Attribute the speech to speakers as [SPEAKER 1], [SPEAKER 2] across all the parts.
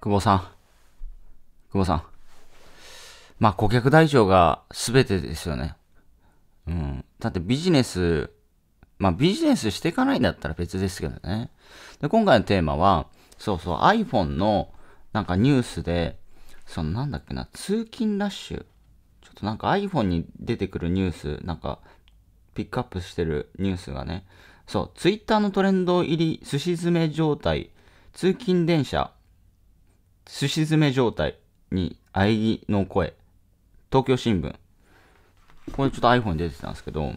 [SPEAKER 1] 久保さん。久保さん。まあ、顧客代表が全てですよね。うん。だってビジネス、まあ、ビジネスしていかないんだったら別ですけどね。で、今回のテーマは、そうそう、iPhone のなんかニュースで、そのなんだっけな、通勤ラッシュ。ちょっとなんか iPhone に出てくるニュース、なんかピックアップしてるニュースがね、そう、Twitter のトレンド入り、すし詰め状態、通勤電車、すし詰め状態に喘ぎの声。東京新聞。これちょっと iPhone に出てたんですけど、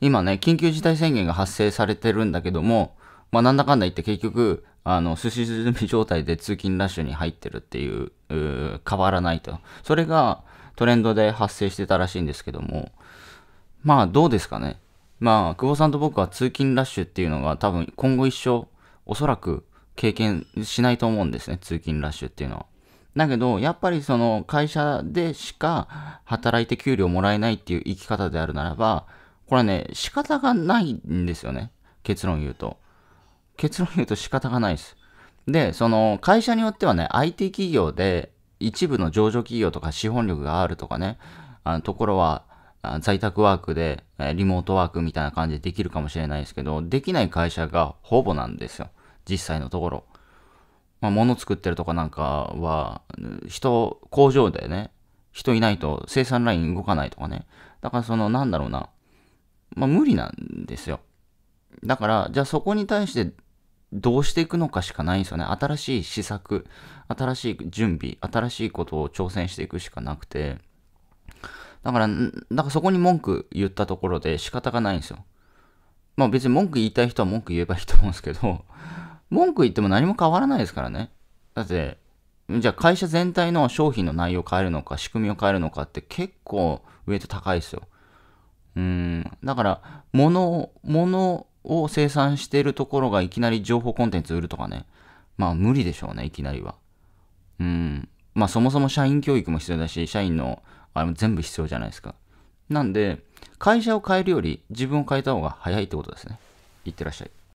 [SPEAKER 1] 今ね、緊急事態宣言が発生されてるんだけども、まあ、なんだかんだ言って結局、あの、すし詰め状態で通勤ラッシュに入ってるっていう、う変わらないと。それがトレンドで発生してたらしいんですけども、まあどうですかね。まあ、久保さんと僕は通勤ラッシュっていうのが多分今後一生、おそらく経験しないと思うんですね、通勤ラッシュっていうのは。だけど、やっぱりその会社でしか働いて給料もらえないっていう生き方であるならば、これはね、仕方がないんですよね。結論言うと。結論言うと仕方がないです。で、その会社によってはね、IT 企業で一部の上場企業とか資本力があるとかね、あのところは在宅ワークでリモートワークみたいな感じでできるかもしれないですけど、できない会社がほぼなんですよ。実際のところ。まあ、物作ってるとかなんかは、人、工場でね、人いないと生産ライン動かないとかね。だからその、なんだろうな。まあ、無理なんですよ。だから、じゃあそこに対してどうしていくのかしかないんですよね。新しい施策、新しい準備、新しいことを挑戦していくしかなくて。だから、だからそこに文句言ったところで仕方がないんですよ。まあ別に文句言いたい人は文句言えばいいと思うんですけど、文句言っても何も変わらないですからね。だって、じゃあ会社全体の商品の内容を変えるのか、仕組みを変えるのかって結構ウエイト高いですよ。うん。だから、物を、物を生産しているところがいきなり情報コンテンツ売るとかね。まあ無理でしょうね、いきなりは。うん。まあそもそも社員教育も必要だし、社員の、あれも全部必要じゃないですか。なんで、会社を変えるより自分を変えた方が早いってことですね。いってらっしゃい。